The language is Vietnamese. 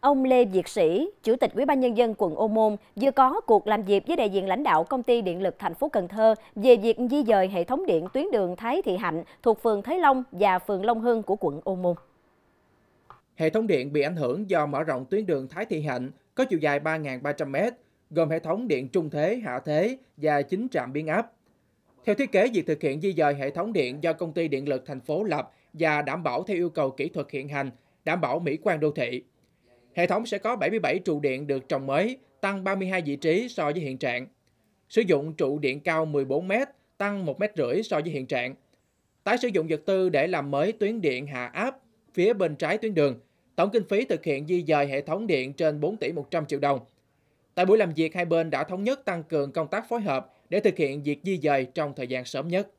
Ông Lê Việt Sĩ, Chủ tịch Ủy ban nhân dân quận Ô Môn vừa có cuộc làm việc với đại diện lãnh đạo công ty điện lực thành phố Cần Thơ về việc di dời hệ thống điện tuyến đường Thái Thị Hạnh thuộc phường Thế Long và phường Long Hưng của quận Ô Môn. Hệ thống điện bị ảnh hưởng do mở rộng tuyến đường Thái Thị Hạnh có chiều dài 3.300m, gồm hệ thống điện trung thế, hạ thế và 9 trạm biến áp. Theo thiết kế, việc thực hiện di dời hệ thống điện do công ty điện lực thành phố lập và đảm bảo theo yêu cầu kỹ thuật hiện hành, đảm bảo mỹ quan đô thị. Hệ thống sẽ có 77 trụ điện được trồng mới, tăng 32 vị trí so với hiện trạng. Sử dụng trụ điện cao 14m, tăng 1 m rưỡi so với hiện trạng. Tái sử dụng vật tư để làm mới tuyến điện hạ áp phía bên trái tuyến đường. Tổng kinh phí thực hiện di dời hệ thống điện trên 4 tỷ 100 triệu đồng. Tại buổi làm việc, hai bên đã thống nhất tăng cường công tác phối hợp để thực hiện việc di dời trong thời gian sớm nhất.